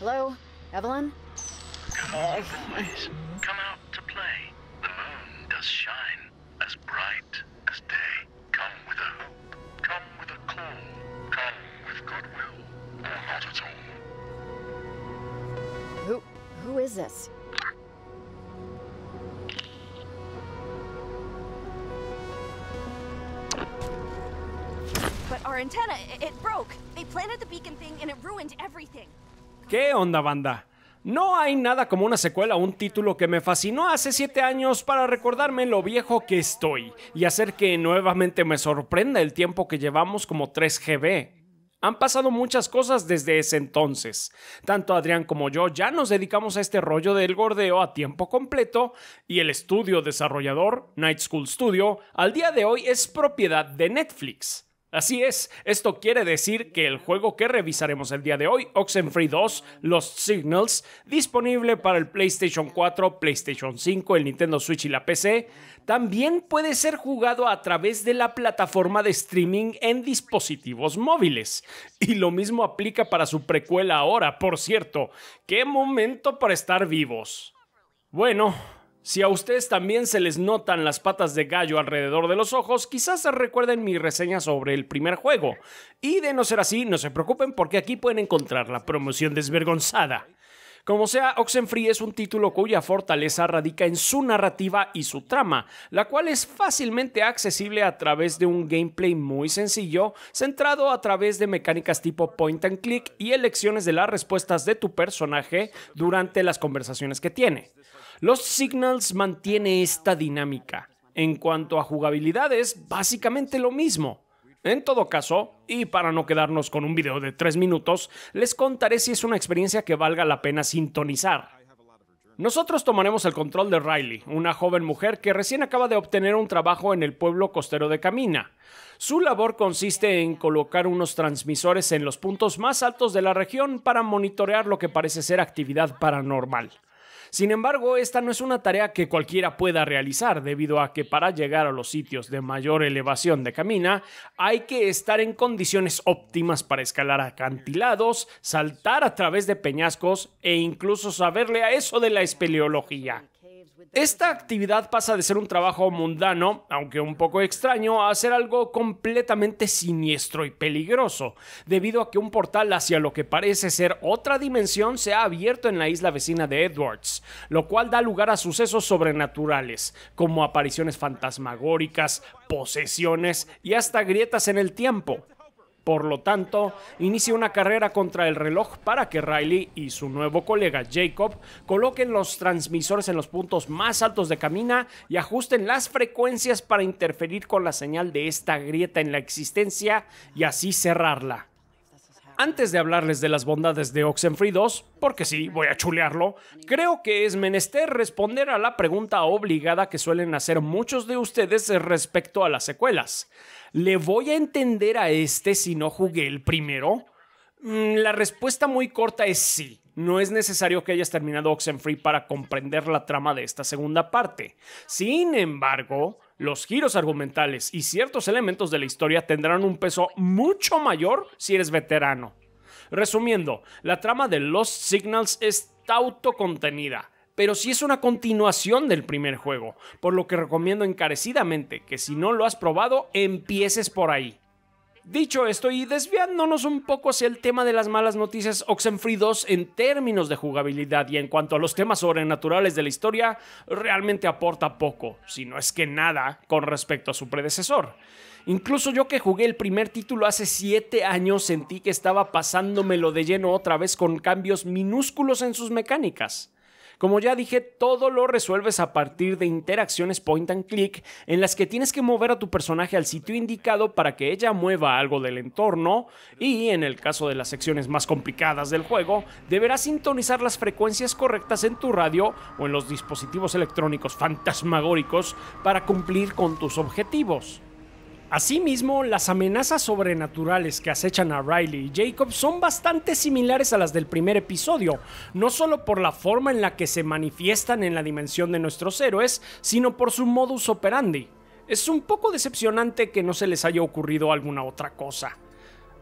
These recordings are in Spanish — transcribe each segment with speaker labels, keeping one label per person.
Speaker 1: Hello? Evelyn? Come on, boys. Come out to play. The moon does shine, as bright as day. Come with a hope. Come with a call. Come with goodwill. Or not at all. Who... who is this? But our antenna, it, it broke. They planted the beacon thing and it ruined everything. ¿Qué onda, banda? No hay nada como una secuela a un título que me fascinó hace 7 años para recordarme lo viejo que estoy y hacer que nuevamente me sorprenda el tiempo que llevamos como 3GB. Han pasado muchas cosas desde ese entonces. Tanto Adrián como yo ya nos dedicamos a este rollo del gordeo a tiempo completo y el estudio desarrollador, Night School Studio, al día de hoy es propiedad de Netflix. Así es, esto quiere decir que el juego que revisaremos el día de hoy, Oxenfree 2, Lost Signals, disponible para el PlayStation 4, PlayStation 5, el Nintendo Switch y la PC, también puede ser jugado a través de la plataforma de streaming en dispositivos móviles. Y lo mismo aplica para su precuela ahora, por cierto. ¡Qué momento para estar vivos! Bueno, si a ustedes también se les notan las patas de gallo alrededor de los ojos, quizás recuerden mi reseña sobre el primer juego. Y de no ser así, no se preocupen porque aquí pueden encontrar la promoción desvergonzada. Como sea, Oxenfree es un título cuya fortaleza radica en su narrativa y su trama, la cual es fácilmente accesible a través de un gameplay muy sencillo, centrado a través de mecánicas tipo point and click y elecciones de las respuestas de tu personaje durante las conversaciones que tiene. Los Signals mantiene esta dinámica. En cuanto a jugabilidad es básicamente lo mismo. En todo caso, y para no quedarnos con un video de tres minutos, les contaré si es una experiencia que valga la pena sintonizar. Nosotros tomaremos el control de Riley, una joven mujer que recién acaba de obtener un trabajo en el pueblo costero de Camina. Su labor consiste en colocar unos transmisores en los puntos más altos de la región para monitorear lo que parece ser actividad paranormal. Sin embargo, esta no es una tarea que cualquiera pueda realizar, debido a que para llegar a los sitios de mayor elevación de camina, hay que estar en condiciones óptimas para escalar acantilados, saltar a través de peñascos e incluso saberle a eso de la espeleología. Esta actividad pasa de ser un trabajo mundano, aunque un poco extraño, a ser algo completamente siniestro y peligroso, debido a que un portal hacia lo que parece ser otra dimensión se ha abierto en la isla vecina de Edwards, lo cual da lugar a sucesos sobrenaturales, como apariciones fantasmagóricas, posesiones y hasta grietas en el tiempo. Por lo tanto, inicia una carrera contra el reloj para que Riley y su nuevo colega Jacob coloquen los transmisores en los puntos más altos de camina y ajusten las frecuencias para interferir con la señal de esta grieta en la existencia y así cerrarla. Antes de hablarles de las bondades de Oxenfree 2, porque sí, voy a chulearlo, creo que es menester responder a la pregunta obligada que suelen hacer muchos de ustedes respecto a las secuelas. ¿Le voy a entender a este si no jugué el primero? Mm, la respuesta muy corta es sí. No es necesario que hayas terminado Oxenfree para comprender la trama de esta segunda parte. Sin embargo, los giros argumentales y ciertos elementos de la historia tendrán un peso mucho mayor si eres veterano. Resumiendo, la trama de Lost Signals es autocontenida, pero sí es una continuación del primer juego, por lo que recomiendo encarecidamente que si no lo has probado, empieces por ahí. Dicho esto, y desviándonos un poco hacia el tema de las malas noticias, Oxenfree 2 en términos de jugabilidad y en cuanto a los temas sobrenaturales de la historia, realmente aporta poco, si no es que nada, con respecto a su predecesor. Incluso yo que jugué el primer título hace 7 años sentí que estaba pasándomelo de lleno otra vez con cambios minúsculos en sus mecánicas. Como ya dije, todo lo resuelves a partir de interacciones point and click en las que tienes que mover a tu personaje al sitio indicado para que ella mueva algo del entorno y, en el caso de las secciones más complicadas del juego, deberás sintonizar las frecuencias correctas en tu radio o en los dispositivos electrónicos fantasmagóricos para cumplir con tus objetivos. Asimismo, las amenazas sobrenaturales que acechan a Riley y Jacob son bastante similares a las del primer episodio, no solo por la forma en la que se manifiestan en la dimensión de nuestros héroes, sino por su modus operandi. Es un poco decepcionante que no se les haya ocurrido alguna otra cosa.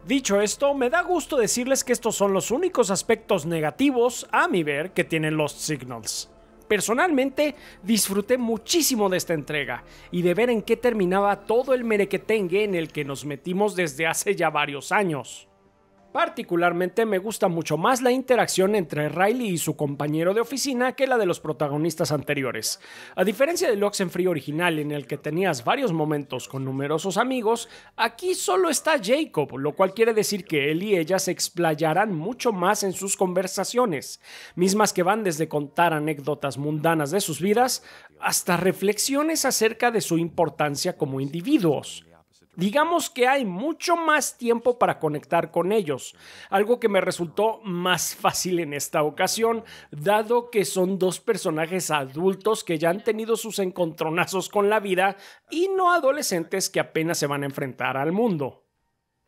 Speaker 1: Dicho esto, me da gusto decirles que estos son los únicos aspectos negativos, a mi ver, que tienen Lost Signals. Personalmente disfruté muchísimo de esta entrega y de ver en qué terminaba todo el merequetengue en el que nos metimos desde hace ya varios años. Particularmente me gusta mucho más la interacción entre Riley y su compañero de oficina que la de los protagonistas anteriores. A diferencia del Oxenfree original en el que tenías varios momentos con numerosos amigos, aquí solo está Jacob, lo cual quiere decir que él y ella se explayarán mucho más en sus conversaciones, mismas que van desde contar anécdotas mundanas de sus vidas hasta reflexiones acerca de su importancia como individuos. Digamos que hay mucho más tiempo para conectar con ellos, algo que me resultó más fácil en esta ocasión, dado que son dos personajes adultos que ya han tenido sus encontronazos con la vida y no adolescentes que apenas se van a enfrentar al mundo.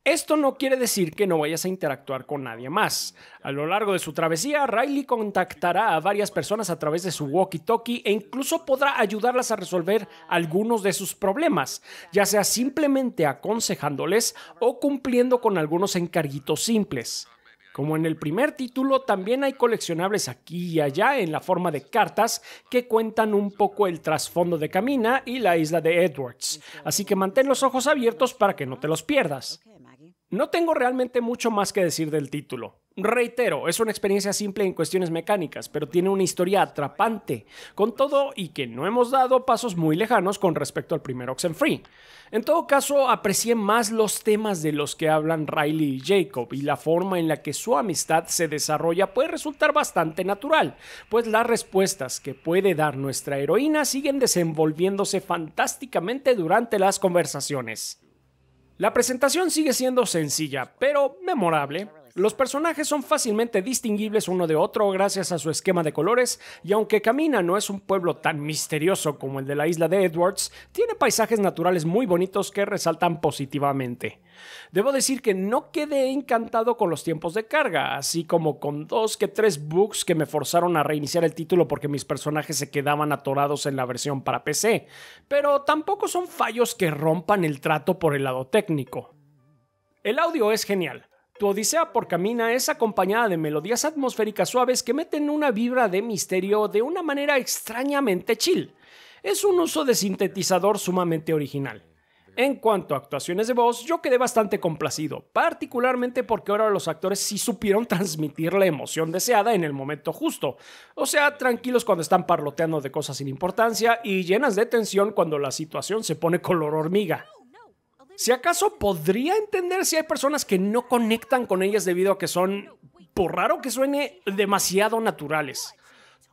Speaker 1: Esto no quiere decir que no vayas a interactuar con nadie más. A lo largo de su travesía, Riley contactará a varias personas a través de su walkie-talkie e incluso podrá ayudarlas a resolver algunos de sus problemas, ya sea simplemente aconsejándoles o cumpliendo con algunos encarguitos simples. Como en el primer título, también hay coleccionables aquí y allá en la forma de cartas que cuentan un poco el trasfondo de Camina y la isla de Edwards, así que mantén los ojos abiertos para que no te los pierdas. No tengo realmente mucho más que decir del título. Reitero, es una experiencia simple en cuestiones mecánicas, pero tiene una historia atrapante, con todo y que no hemos dado pasos muy lejanos con respecto al primer Oxenfree. En todo caso, aprecié más los temas de los que hablan Riley y Jacob y la forma en la que su amistad se desarrolla puede resultar bastante natural, pues las respuestas que puede dar nuestra heroína siguen desenvolviéndose fantásticamente durante las conversaciones. La presentación sigue siendo sencilla, pero memorable, los personajes son fácilmente distinguibles uno de otro gracias a su esquema de colores, y aunque Camina no es un pueblo tan misterioso como el de la isla de Edwards, tiene paisajes naturales muy bonitos que resaltan positivamente. Debo decir que no quedé encantado con los tiempos de carga, así como con dos que tres bugs que me forzaron a reiniciar el título porque mis personajes se quedaban atorados en la versión para PC, pero tampoco son fallos que rompan el trato por el lado técnico. El audio es genial. Tu Odisea por Camina es acompañada de melodías atmosféricas suaves que meten una vibra de misterio de una manera extrañamente chill. Es un uso de sintetizador sumamente original. En cuanto a actuaciones de voz, yo quedé bastante complacido, particularmente porque ahora los actores sí supieron transmitir la emoción deseada en el momento justo, o sea, tranquilos cuando están parloteando de cosas sin importancia y llenas de tensión cuando la situación se pone color hormiga. Si acaso podría entender si hay personas que no conectan con ellas debido a que son, por raro que suene, demasiado naturales.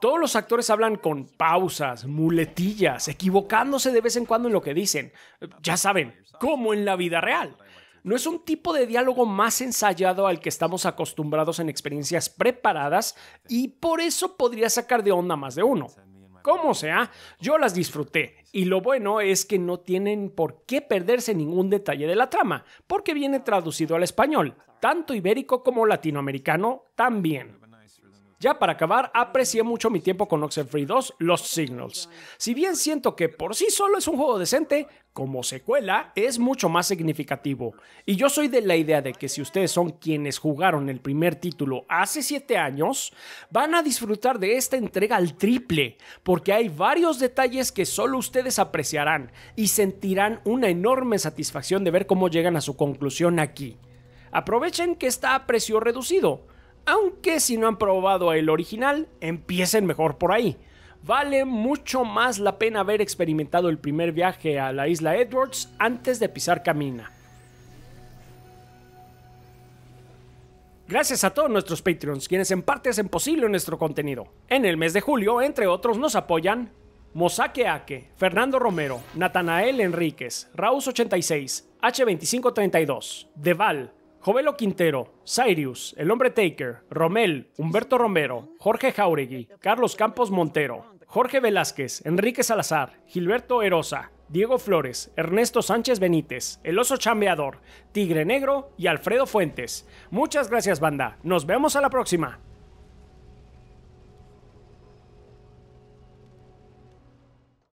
Speaker 1: Todos los actores hablan con pausas, muletillas, equivocándose de vez en cuando en lo que dicen. Ya saben, como en la vida real. No es un tipo de diálogo más ensayado al que estamos acostumbrados en experiencias preparadas y por eso podría sacar de onda más de uno como sea, yo las disfruté. Y lo bueno es que no tienen por qué perderse ningún detalle de la trama, porque viene traducido al español, tanto ibérico como latinoamericano también. Ya para acabar, aprecié mucho mi tiempo con Oxenfree 2, Los Signals. Si bien siento que por sí solo es un juego decente, como secuela es mucho más significativo. Y yo soy de la idea de que si ustedes son quienes jugaron el primer título hace 7 años, van a disfrutar de esta entrega al triple, porque hay varios detalles que solo ustedes apreciarán y sentirán una enorme satisfacción de ver cómo llegan a su conclusión aquí. Aprovechen que está a precio reducido, aunque si no han probado el original, empiecen mejor por ahí Vale mucho más la pena haber experimentado el primer viaje a la isla Edwards antes de pisar camina. Gracias a todos nuestros Patreons, quienes en parte hacen posible nuestro contenido. En el mes de julio, entre otros, nos apoyan Mosake Ake, Fernando Romero, Natanael Enríquez, Raus86, H2532, Deval, Jovelo Quintero, Cyrus, El Hombre Taker, Romel, Humberto Romero, Jorge Jauregui, Carlos Campos Montero, Jorge Velázquez, Enrique Salazar, Gilberto Erosa, Diego Flores, Ernesto Sánchez Benítez, El Oso Chambeador, Tigre Negro y Alfredo Fuentes. Muchas gracias, banda. Nos vemos a la próxima.